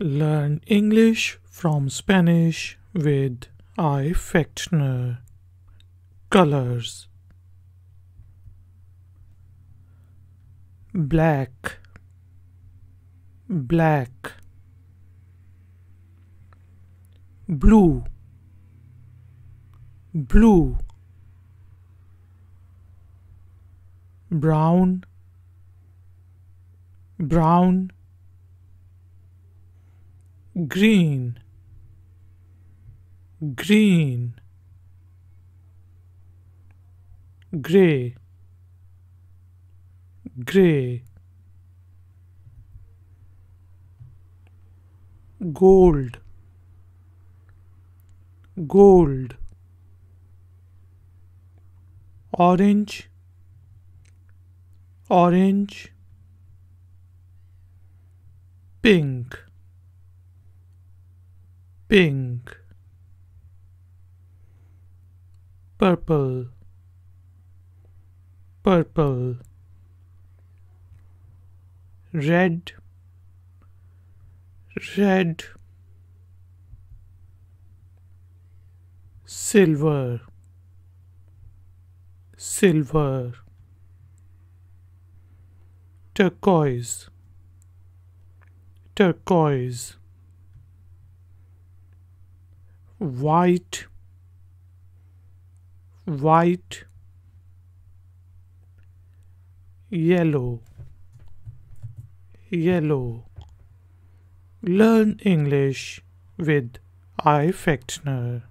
Learn English from Spanish with I. iFactner. Colors Black Black Blue Blue Brown Brown green green gray gray gold gold orange orange pink pink purple purple red red silver silver turquoise turquoise white white yellow yellow learn english with I. fectner